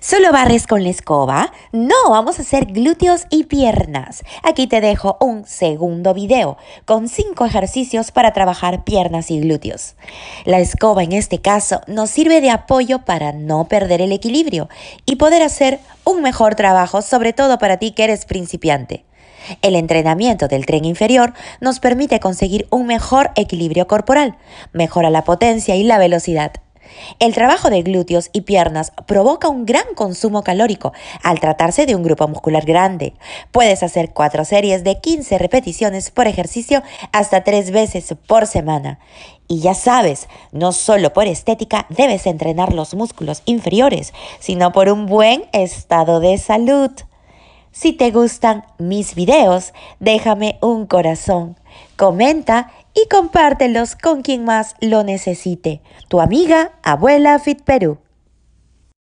¿Solo barres con la escoba? No, vamos a hacer glúteos y piernas. Aquí te dejo un segundo video con 5 ejercicios para trabajar piernas y glúteos. La escoba en este caso nos sirve de apoyo para no perder el equilibrio y poder hacer un mejor trabajo, sobre todo para ti que eres principiante. El entrenamiento del tren inferior nos permite conseguir un mejor equilibrio corporal, mejora la potencia y la velocidad. El trabajo de glúteos y piernas provoca un gran consumo calórico al tratarse de un grupo muscular grande. Puedes hacer cuatro series de 15 repeticiones por ejercicio hasta tres veces por semana. Y ya sabes, no solo por estética debes entrenar los músculos inferiores, sino por un buen estado de salud. Si te gustan mis videos, déjame un corazón. Comenta y compártelos con quien más lo necesite. Tu amiga, abuela Fit Perú.